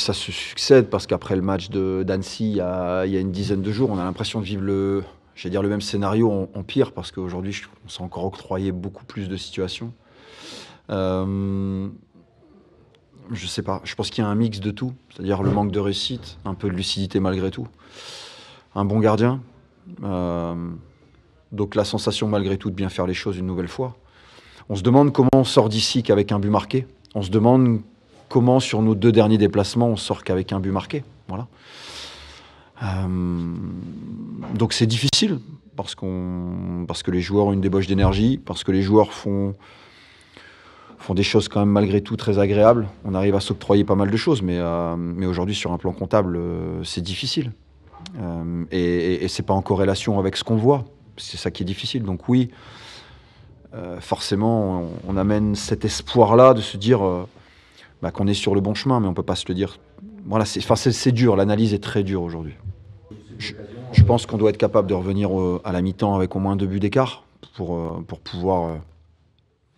Ça se succède parce qu'après le match d'Annecy, il, il y, a une dizaine de jours, on a l'impression de vivre le, dire, le même scénario en, pire parce qu'aujourd'hui, on s'est encore octroyé beaucoup plus de situations. Euh, je sais pas. Je pense qu'il y a un mix de tout, c'est-à-dire le manque de réussite, un peu de lucidité malgré tout, un bon gardien. Euh, donc la sensation malgré tout de bien faire les choses une nouvelle fois. On se demande comment on sort d'ici qu'avec un but marqué. On se demande comment sur nos deux derniers déplacements on sort qu'avec un but marqué. Voilà. Euh, donc c'est difficile parce, qu'on, parce que les joueurs ont une débauche d'énergie, parce que les joueurs font, font des choses quand même malgré tout très agréables. On arrive à s'octroyer pas mal de choses, mais, euh, mais aujourd'hui sur un plan comptable, euh, c'est difficile. et, et, c'est pas en corrélation avec ce qu'on voit. C'est ça qui est difficile. Donc oui, forcément, on, amène cet espoir-là de se dire bah, qu'on est sur le bon chemin, mais on ne peut pas se le dire. Voilà, c'est c'est dur, l'analyse est très dure aujourd'hui. Je, pense qu'on doit être capable de revenir à la mi-temps avec au moins deux buts d'écart pour, euh, pour pouvoir euh,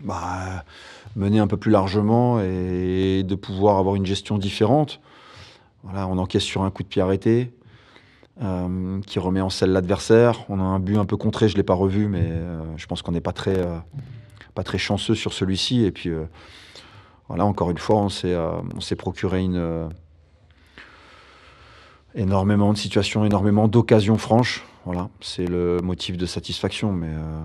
bah, mener un peu plus largement et de pouvoir avoir une gestion différente. Voilà, on encaisse sur un coup de pied arrêté euh, qui remet en selle l'adversaire. On a un but un peu contré, je ne l'ai pas revu, mais je pense qu'on n'est pas, très pas très chanceux sur celui-ci. Et puis encore une fois, on s'est euh, procuré une, euh, énormément de situations, énormément d'occasions franches. Voilà, c'est le motif de satisfaction. Mais euh,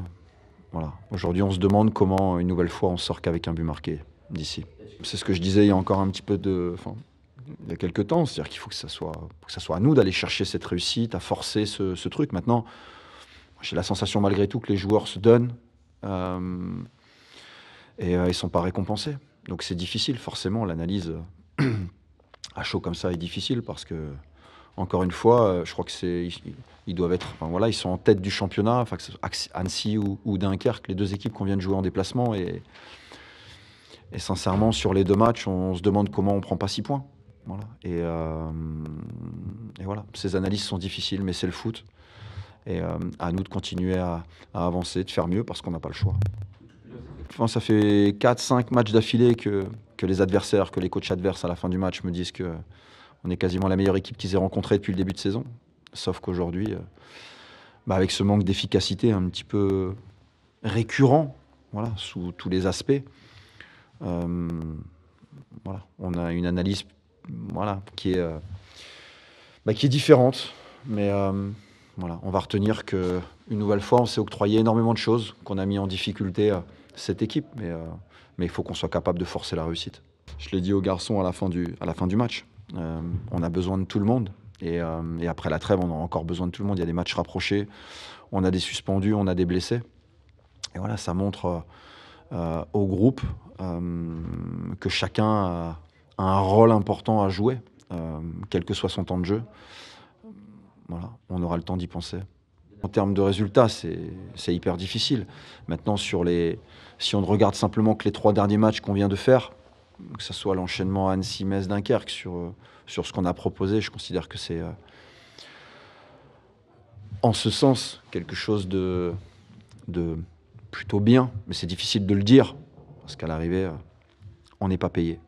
voilà, aujourd'hui, on se demande comment, une nouvelle fois, on sort qu'avec un but marqué d'ici. C'est ce que je disais il y a encore un petit peu de. Enfin, il y a quelques temps, c'est-à-dire qu'il faut que ça soit, que ça soit à nous d'aller chercher cette réussite, à forcer ce, truc. Maintenant, j'ai la sensation malgré tout que les joueurs se donnent et ils ils sont pas récompensés. Donc c'est difficile, forcément, l'analyse euh, à chaud comme ça est difficile parce que, encore une fois, euh, je crois que c'est. Ils doivent être. voilà, ils sont en tête du championnat, Annecy ou, Dunkerque, les deux équipes qu'on vient de jouer en déplacement. Et, sincèrement, sur les deux matchs, on, se demande comment on ne prend pas six points. Euh, et, voilà, ces analyses sont difficiles, mais c'est le foot. Et à nous de continuer à avancer, de faire mieux, parce qu'on n'a pas le choix ça fait 4-5 matchs d'affilée que, les adversaires, que les coachs adverses à la fin du match me disent qu'on est quasiment la meilleure équipe qu'ils aient rencontrée depuis le début de saison. Sauf qu'aujourd'hui, euh, bah, avec ce manque d'efficacité un petit peu récurrent, voilà, sous tous les aspects, euh, voilà, on a une analyse voilà, qui, est, euh, bah, qui est différente. Mais voilà, on va retenir qu'une nouvelle fois, on s'est octroyé énormément de choses qu'on a mis en difficulté cette équipe, euh, mais il faut qu'on soit capable de forcer la réussite. Je l'ai dit aux garçons à la fin du, match, euh, on a besoin de tout le monde. Euh, et, après la trêve, on a encore besoin de tout le monde. Il y a des matchs rapprochés, on a des suspendus, on a des blessés. Et voilà, ça montre au groupe que chacun a, un rôle important à jouer, quel que soit son temps de jeu. Voilà, on aura le temps d'y penser. En termes de résultats, c'est hyper difficile. Maintenant, sur les, si on ne regarde simplement que les trois derniers matchs qu'on vient de faire, que ce soit l'enchaînement Annecy-Metz-Dunkerque, sur, euh, sur ce qu'on a proposé, je considère que c'est, euh, en ce sens, quelque chose de, de plutôt bien. Mais c'est difficile de le dire, parce qu'à l'arrivée, euh, on n'est pas payé.